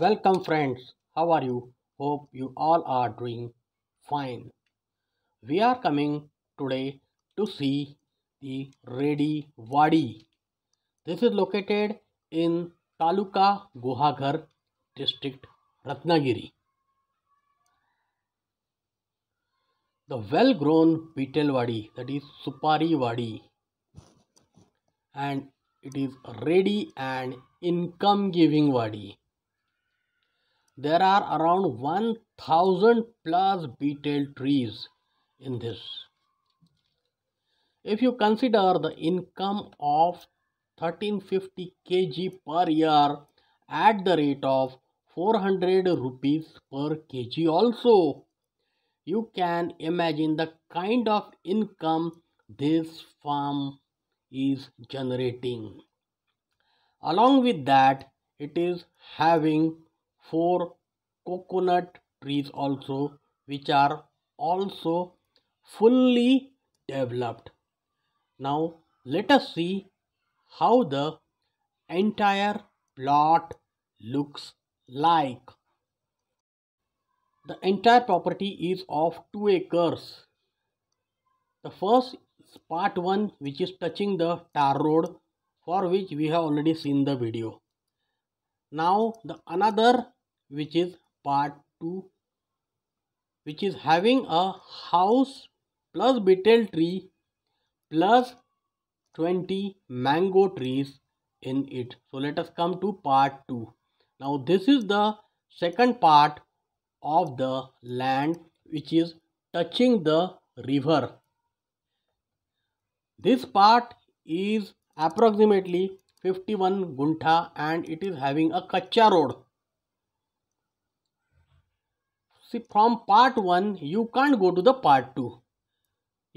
Welcome friends, how are you? Hope you all are doing fine. We are coming today to see the Redi Wadi. This is located in Taluka Guhaghar district Ratnagiri. The well-grown beetle wadi that is Supari Wadi and it is ready and income giving wadi there are around 1000 plus beetle trees in this if you consider the income of 1350 kg per year at the rate of 400 rupees per kg also you can imagine the kind of income this farm is generating along with that it is having four coconut trees also which are also fully developed. Now let us see how the entire plot looks like. The entire property is of 2 acres. The first part 1 which is touching the tar road for which we have already seen the video. Now the another which is part 2 which is having a house plus betel tree plus 20 mango trees in it. So let us come to part 2. Now this is the second part of the land which is touching the river. This part is approximately 51 gunta and it is having a kacha road see from part 1 you can't go to the part 2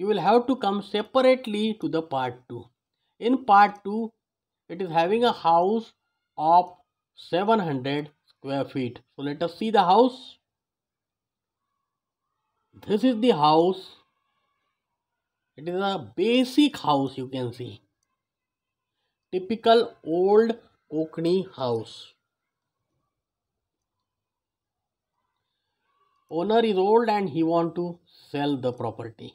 you will have to come separately to the part 2 in part 2 it is having a house of 700 square feet so let us see the house this is the house it is a basic house you can see typical old Cockney house owner is old and he want to sell the property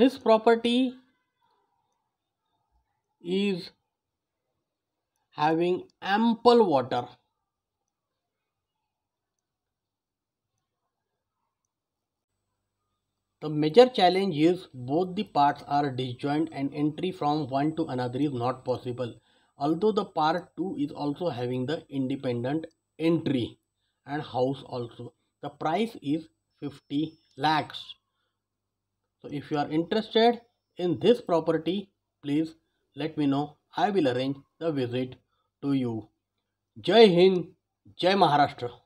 his property is having ample water The major challenge is both the parts are disjoint and entry from one to another is not possible. Although the part 2 is also having the independent entry and house also the price is 50 lakhs so if you are interested in this property please let me know i will arrange the visit to you jai hind jai maharashtra